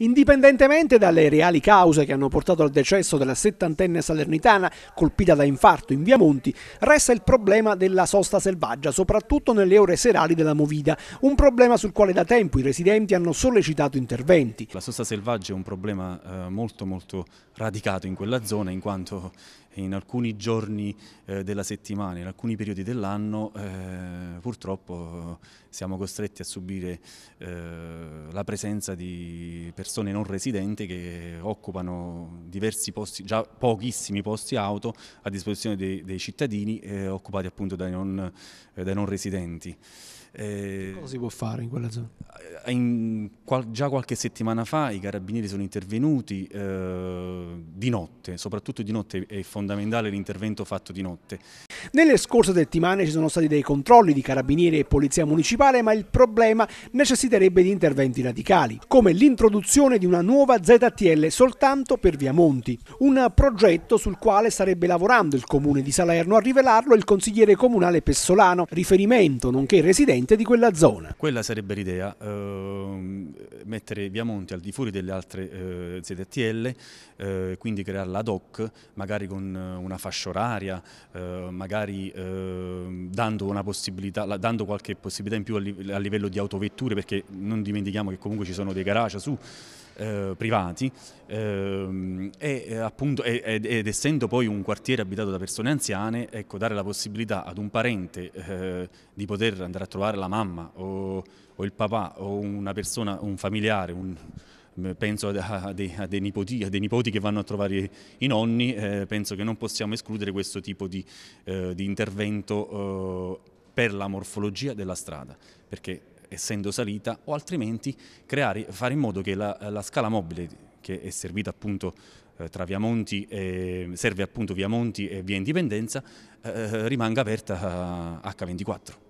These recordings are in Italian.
Indipendentemente dalle reali cause che hanno portato al decesso della settantenne salernitana colpita da infarto in via Monti, resta il problema della sosta selvaggia, soprattutto nelle ore serali della Movida, un problema sul quale da tempo i residenti hanno sollecitato interventi. La sosta selvaggia è un problema eh, molto molto radicato in quella zona in quanto in alcuni giorni eh, della settimana, in alcuni periodi dell'anno eh, purtroppo siamo costretti a subire eh, la presenza di persone persone non residenti che occupano diversi posti, già pochissimi posti auto a disposizione dei, dei cittadini eh, occupati appunto dai non, eh, dai non residenti. Eh, cosa si può fare in quella zona? Eh, in, qual, già qualche settimana fa i carabinieri sono intervenuti eh, di notte, soprattutto di notte è fondamentale l'intervento fatto di notte. Nelle scorse settimane ci sono stati dei controlli di carabinieri e polizia municipale, ma il problema necessiterebbe di interventi radicali, come l'introduzione costruzione di una nuova ZTL soltanto per Via Monti, un progetto sul quale starebbe lavorando il comune di Salerno a rivelarlo il consigliere comunale Pessolano, riferimento nonché residente di quella zona. Quella sarebbe l'idea. Uh mettere Viamonte al di fuori delle altre eh, ZTL, eh, quindi crearla ad hoc, magari con eh, una fascia oraria, eh, magari eh, dando, dando, qualche possibilità in più a, livello di autovetture, perché non dimentichiamo che comunque ci sono dei garage su eh, privati ehm, e, eh, appunto, ed, ed, essendo poi un quartiere abitato da persone anziane, ecco, dare la possibilità ad un parente eh, di poter andare a trovare la mamma o, o il papà o una persona, un familiare, un, penso a dei, a, dei nipoti, a dei, nipoti, che vanno a trovare i nonni, eh, penso che non possiamo escludere questo tipo di, eh, di intervento eh, per la morfologia della strada, perché essendo salita o altrimenti creare, fare in modo che la, la scala mobile che è servita appunto eh, tra via Monti e, serve appunto via Monti e via Indipendenza eh, eh rimanga aperta a H24.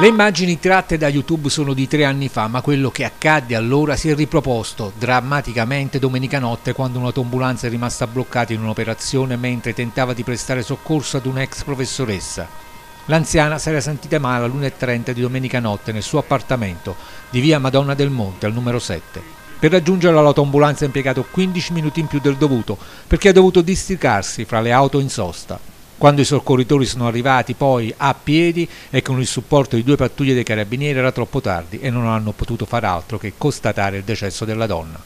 Le immagini tratte da YouTube sono di tre anni fa, ma quello che accadde allora si è riproposto drammaticamente domenica notte quando un'autoambulanza è rimasta bloccata in un'operazione mentre tentava di prestare soccorso ad un'ex professoressa. L'anziana si era sentita male alle 1.30 di domenica notte nel suo appartamento di via Madonna del Monte al numero 7. Per raggiungerla l'autoambulanza ha impiegato 15 minuti in più del dovuto perché ha dovuto districarsi fra le auto in sosta. Quando i soccorritori sono arrivati poi a piedi e con il supporto di due pattuglie dei carabinieri era troppo tardi e non hanno potuto far altro che constatare il decesso della donna.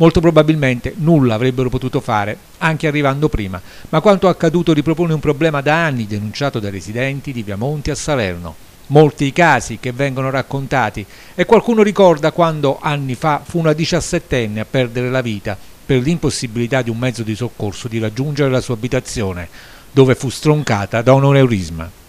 Molto probabilmente nulla avrebbero potuto fare, anche arrivando prima, ma quanto accaduto ripropone un problema da anni denunciato dai residenti di Viamonti a Salerno. Molti i casi che vengono raccontati e qualcuno ricorda quando anni fa fu una diciassettenne a perdere la vita per l'impossibilità di un mezzo di soccorso di raggiungere la sua abitazione, dove fu stroncata da un aneurisma.